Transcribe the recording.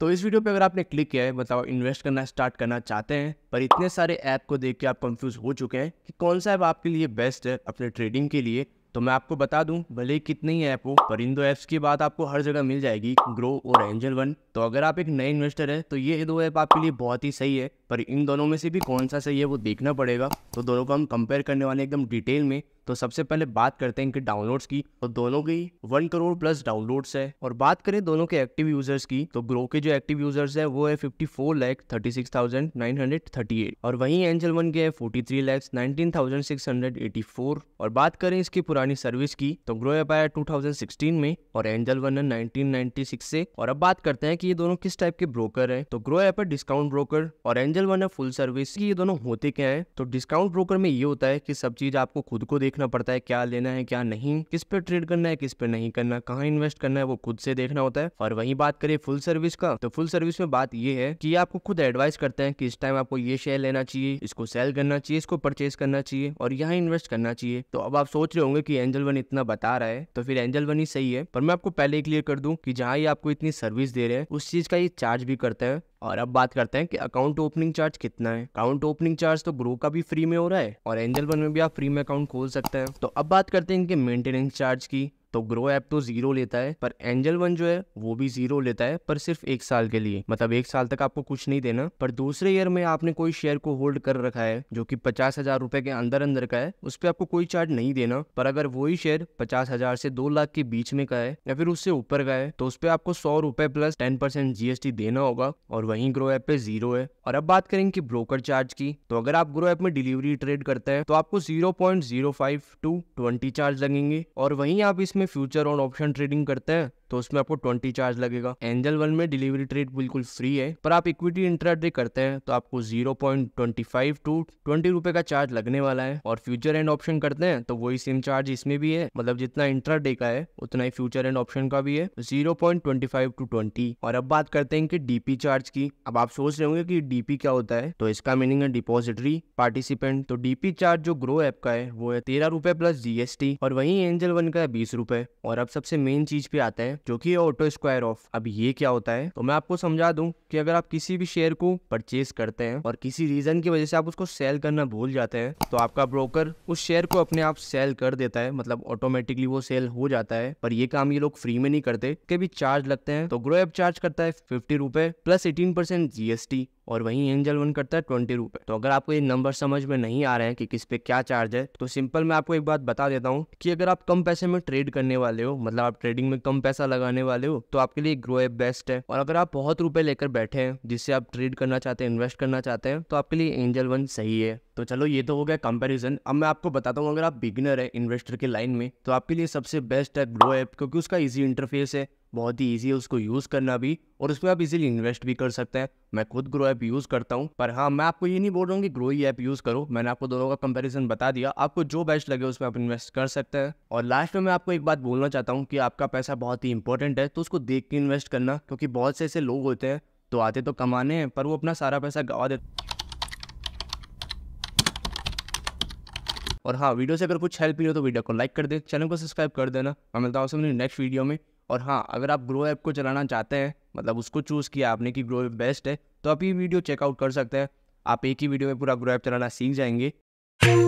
तो इस वीडियो पे अगर आपने क्लिक किया है बताओ इन्वेस्ट करना स्टार्ट करना चाहते हैं पर इतने सारे ऐप को देख के आप कंफ्यूज हो चुके हैं कि कौन सा ऐप आपके लिए बेस्ट है अपने ट्रेडिंग के लिए तो मैं आपको बता दूं भले ही कितने ही ऐप हो पर इन दो ऐप्स की बात आपको हर जगह मिल जाएगी ग्रो और एंजल वन तो अगर आप एक नए इन्वेस्टर है तो ये दो ऐप आपके लिए बहुत ही सही है पर इन दोनों में से भी कौन सा सही है वो देखना पड़ेगा तो दोनों को हम कंपेयर करने वाले एकदम डिटेल में तो सबसे पहले बात करते हैं इनके डाउनलोड्स की तो दोनों की वन करोड़ प्लस डाउनलोड्स है और बात करें दोनों के एक्टिव यूजर्स की तो ग्रो के जो एक्टिव यूजर्स है वो है fifty four lakh thirty six thousand nine hundred thirty eight और वहीं एंजल वन के है forty three lakhs nineteen thousand six hundred eighty four और बात करें इसकी पुरानी सर्विस की तो ग्रो एप आया टू थाउजेंड सिक्सटीन में और एंजल वन है नाइनटीन नाइनटी सिक्स से और अब बात करते हैं कि ये दोनों किस टाइप के ब्रोकर तो है तो ग्रो एप है डिस्काउंट ब्रोकर और एंजल वन है फुल सर्विस ये दोनों होते क्या है तो डिस्काउंट ब्रोकर में ये होता है कि सब चीज आपको खुद को देख देखना पड़ता है क्या लेना है क्या नहीं किस पे ट्रेड करना है किस पे नहीं करना कहाँ इन्वेस्ट करना है वो खुद से देखना होता है और वही बात करें फुल सर्विस का तो फुल सर्विस में बात ये है कि आपको खुद एडवाइस करते हैं कि इस टाइम आपको ये शेयर लेना चाहिए इसको सेल करना चाहिए इसको परचेज करना चाहिए और यहाँ इन्वेस्ट करना चाहिए तो अब आप सोच रहे होंगे की एंजल वन इतना बता रहा है तो फिर एंजल वन ही सही है पर मैं आपको पहले ही क्लियर कर दूं कि जहाँ ये आपको इतनी सर्विस दे रहे हैं उस चीज का ये चार्ज भी करता है और अब बात करते हैं कि अकाउंट ओपनिंग चार्ज कितना है अकाउंट ओपनिंग चार्ज तो ग्रो का भी फ्री में हो रहा है और एंजल वन में भी आप फ्री में अकाउंट खोल सकते हैं तो अब बात करते हैं इनके मेंटेनेंस चार्ज की तो ग्रो ऐप तो जीरो लेता है पर एंजल वन जो है वो भी जीरो लेता है पर सिर्फ एक साल के लिए मतलब एक साल तक आपको कुछ नहीं देना पर दूसरे ईयर में आपने कोई शेयर को होल्ड कर रखा है जो कि पचास हजार रुपए के अंदर अंदर का है उस पर आपको कोई चार्ज नहीं देना पर अगर वही शेयर पचास हजार से दो लाख के बीच में का है या फिर उससे ऊपर का है तो उस पर आपको सौ रुपए प्लस टेन परसेंट जीएसटी देना होगा और वही ग्रो ऐप पे जीरो है और अब बात करेंगे ब्रोकर चार्ज की तो अगर आप ग्रो ऐप में डिलीवरी ट्रेड करते हैं तो आपको zero point zero five to twenty charge लगेंगे और वहीं आप इसमें फ्यूचर ऑन ऑप्शन ट्रेडिंग करते हैं तो उसमें आपको ट्वेंटी चार्ज लगेगा एंजल वन में डिलीवरी ट्रेड बिल्कुल फ्री है पर आप इक्विटी इंट्राडे करते हैं तो आपको zero point twenty five to twenty रुपए का चार्ज लगने वाला है और फ्यूचर एंड ऑप्शन करते हैं तो वही सेम चार्ज इसमें भी है मतलब जितना इंट्राडे का है उतना ही फ्यूचर एंड ऑप्शन का भी है zero point twenty five to twenty और अब बात करते हैं कि डीपी चार्ज की अब आप सोच रहे होंगे कि डीपी क्या होता है तो इसका मीनिंग है डिपोजिटरी पार्टिसिपेंट तो डीपी चार्ज जो ग्रो ऐप का है वो है तेरह रुपए प्लस जीएसटी और वही एंजल वन का है बीस रुपए और अब सबसे मेन चीज पे आते हैं जो कि ऑटो स्क्वायर ऑफ अब ये क्या होता है तो मैं आपको समझा दूं कि अगर आप किसी भी शेयर को परचेज करते हैं और किसी रीजन की वजह से आप उसको सेल करना भूल जाते हैं तो आपका ब्रोकर उस शेयर को अपने आप सेल कर देता है मतलब ऑटोमेटिकली वो सेल हो जाता है पर ये काम ये लोग फ्री में नहीं करते कभी चार्ज लगते हैं तो ग्रो एप चार्ज करता है फिफ्टी रुपए प्लस एटीन परसेंट जीएसटी और वहीं एंजल वन करता है ट्वेंटी रुपए तो अगर आपको ये नंबर समझ में नहीं आ रहे हैं कि किस पे क्या चार्ज है तो सिंपल मैं आपको एक बात बता देता हूँ कि अगर आप कम पैसे में ट्रेड करने वाले हो मतलब आप ट्रेडिंग में कम पैसा लगाने वाले हो तो आपके लिए ग्रो एप बेस्ट है और अगर आप बहुत रुपए लेकर बैठे हैं जिससे आप ट्रेड करना चाहते हैं इन्वेस्ट करना चाहते हैं तो आपके लिए एंजल वन सही है तो चलो ये तो हो गया कंपैरिजन अब मैं आपको बताता हूँ अगर आप बिगनर है इन्वेस्टर के लाइन में तो आपके लिए सबसे बेस्ट है ग्रो ऐप क्योंकि उसका इजी इंटरफेस है बहुत ही इजी है उसको यूज़ करना भी और उसमें आप इजीली इन्वेस्ट भी कर सकते हैं मैं खुद ग्रो ऐप यूज़ करता हूँ पर हाँ मैं आपको ये नहीं बोल रहा हूँ कि ग्रो ही ऐप यूज़ करो मैंने आपको दोनों का कंपैरिजन बता दिया आपको जो बेस्ट लगे उसमें आप इन्वेस्ट कर सकते हैं और लास्ट में मैं आपको एक बात बोलना चाहता हूँ कि आपका पैसा बहुत ही इंपॉर्टेंट है तो उसको देख के इन्वेस्ट करना क्योंकि बहुत से ऐसे लोग होते हैं तो आते तो कमाने हैं पर वो अपना सारा पैसा गवा देते और हाँ वीडियो से अगर कुछ हेल्प मिली हो तो वीडियो को लाइक कर दे चैनल को सब्सक्राइब कर देना मैं मिलता हूँ आपसे नेक्स्ट वीडियो में और हाँ अगर आप ग्रो ऐप को चलाना चाहते हैं मतलब उसको चूज़ किया आपने कि ग्रो ऐप बेस्ट है तो आप ये वीडियो चेकआउट कर सकते हैं आप एक ही वीडियो में पूरा ग्रो ऐप चलाना सीख जाएंगे